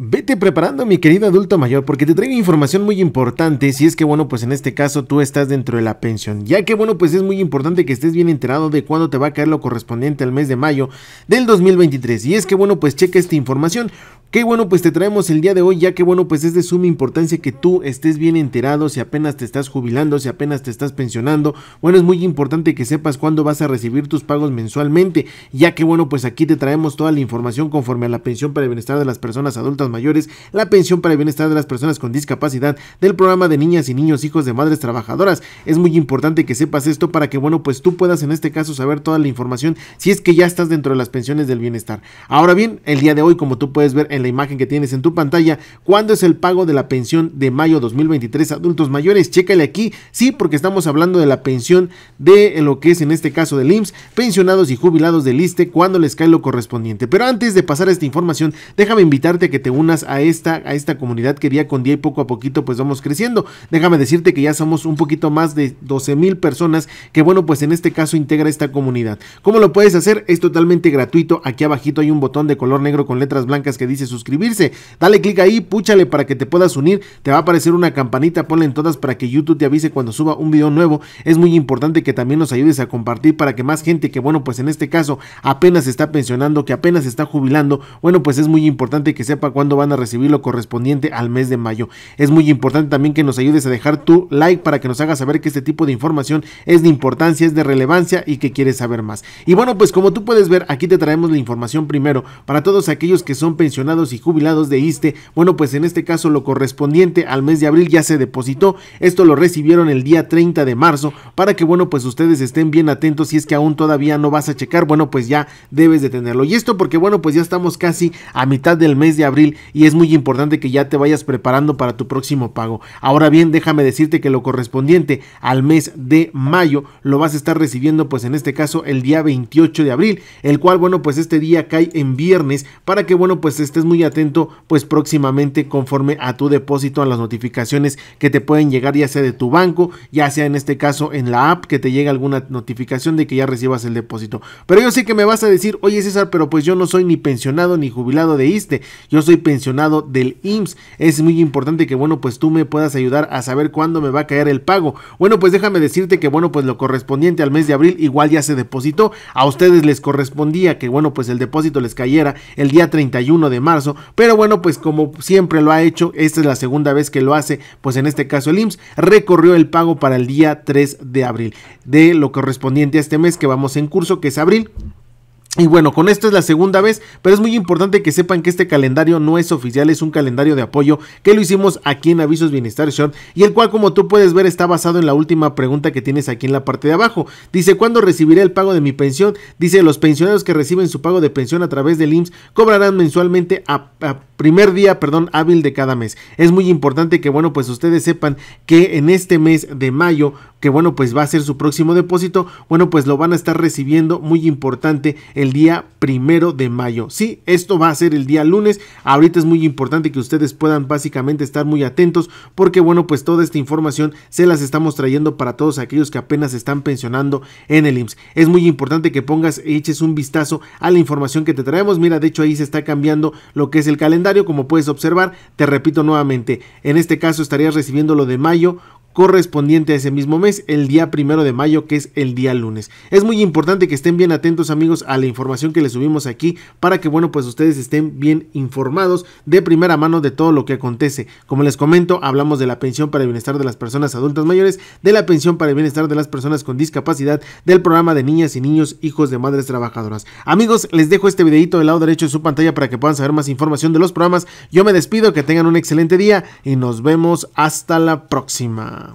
Vete preparando mi querido adulto mayor porque te traigo información muy importante si es que bueno pues en este caso tú estás dentro de la pensión ya que bueno pues es muy importante que estés bien enterado de cuándo te va a caer lo correspondiente al mes de mayo del 2023 y es que bueno pues checa esta información Qué bueno, pues te traemos el día de hoy, ya que bueno, pues es de suma importancia que tú estés bien enterado si apenas te estás jubilando, si apenas te estás pensionando. Bueno, es muy importante que sepas cuándo vas a recibir tus pagos mensualmente, ya que bueno, pues aquí te traemos toda la información conforme a la pensión para el bienestar de las personas adultas mayores, la pensión para el bienestar de las personas con discapacidad, del programa de niñas y niños hijos de madres trabajadoras. Es muy importante que sepas esto para que bueno, pues tú puedas en este caso saber toda la información si es que ya estás dentro de las pensiones del bienestar. Ahora bien, el día de hoy, como tú puedes ver, en la imagen que tienes en tu pantalla, ¿cuándo es el pago de la pensión de mayo 2023 adultos mayores? Chécale aquí, sí, porque estamos hablando de la pensión de lo que es en este caso del IMSS, pensionados y jubilados del ISTE, cuando les cae lo correspondiente. Pero antes de pasar a esta información, déjame invitarte a que te unas a esta, a esta comunidad que día con día y poco a poquito pues vamos creciendo. Déjame decirte que ya somos un poquito más de 12 mil personas que bueno pues en este caso integra esta comunidad. ¿Cómo lo puedes hacer? Es totalmente gratuito. Aquí abajito hay un botón de color negro con letras blancas que dice suscribirse. Dale click ahí, púchale para que te puedas unir. Te va a aparecer una campanita, ponle en todas para que YouTube te avise cuando suba un video nuevo. Es muy importante que también nos ayudes a compartir para que más gente que, bueno, pues en este caso apenas está pensionando, que apenas está jubilando, bueno, pues es muy importante que sepa cuándo van a recibir lo correspondiente al mes de mayo. Es muy importante también que nos ayudes a dejar tu like para que nos hagas saber que este tipo de información es de importancia, es de relevancia y que quieres saber más. Y bueno, pues como tú puedes ver, aquí te traemos la información primero para todos aquellos que son pensionados y jubilados de ISTE. Bueno, pues en este caso lo correspondiente al mes de abril ya se depositó. Esto lo recibieron el día 30 de marzo para que, bueno, pues ustedes estén bien atentos si es que aún todavía no vas a checar. Bueno, pues ya debes de tenerlo. Y esto porque, bueno, pues ya estamos casi a mitad del mes de abril y es muy importante que ya te vayas preparando para tu próximo pago. Ahora bien, déjame decirte que lo correspondiente al mes de mayo lo vas a estar recibiendo, pues en este caso el día 28 de abril, el cual, bueno, pues este día cae en viernes para que, bueno, pues estés muy atento, pues próximamente conforme a tu depósito, a las notificaciones que te pueden llegar ya sea de tu banco, ya sea en este caso en la app, que te llegue alguna notificación de que ya recibas el depósito. Pero yo sé que me vas a decir, oye César, pero pues yo no soy ni pensionado ni jubilado de ISTE, yo soy pensionado del IMSS. Es muy importante que, bueno, pues tú me puedas ayudar a saber cuándo me va a caer el pago. Bueno, pues déjame decirte que, bueno, pues lo correspondiente al mes de abril igual ya se depositó. A ustedes les correspondía que, bueno, pues el depósito les cayera el día 31 de marzo pero bueno, pues como siempre lo ha hecho, esta es la segunda vez que lo hace, pues en este caso el IMSS recorrió el pago para el día 3 de abril de lo correspondiente a este mes que vamos en curso, que es abril. Y bueno, con esto es la segunda vez, pero es muy importante que sepan que este calendario no es oficial, es un calendario de apoyo que lo hicimos aquí en Avisos Bienestar Short y el cual como tú puedes ver está basado en la última pregunta que tienes aquí en la parte de abajo. Dice, ¿cuándo recibiré el pago de mi pensión? Dice, los pensioneros que reciben su pago de pensión a través del IMSS cobrarán mensualmente a, primer día, perdón, hábil de cada mes. Es muy importante que, bueno, pues ustedes sepan que en este mes de mayo que bueno pues va a ser su próximo depósito bueno pues lo van a estar recibiendo muy importante el el día primero de mayo. Sí, esto va a ser el día lunes. Ahorita es muy importante que ustedes puedan básicamente estar muy atentos porque bueno, pues toda esta información se las estamos trayendo para todos aquellos que apenas están pensionando en el IMSS. Es muy importante que pongas, eches un vistazo a la información que te traemos. Mira, de hecho ahí se está cambiando lo que es el calendario, como puedes observar. Te repito nuevamente, en este caso estarías recibiendo lo de mayo correspondiente a ese mismo mes, el día primero de mayo, que es el día lunes. Es muy importante que estén bien atentos, amigos, a la información que les subimos aquí para que, bueno, pues ustedes estén bien informados de primera mano de todo lo que acontece. Como les comento, hablamos de la pensión para el bienestar de las personas adultas mayores, de la pensión para el bienestar de las personas con discapacidad, del programa de niñas y niños hijos de madres trabajadoras. Amigos, les dejo este videito del lado derecho de su pantalla para que puedan saber más información de los programas. Yo me despido, que tengan un excelente día y nos vemos hasta la próxima.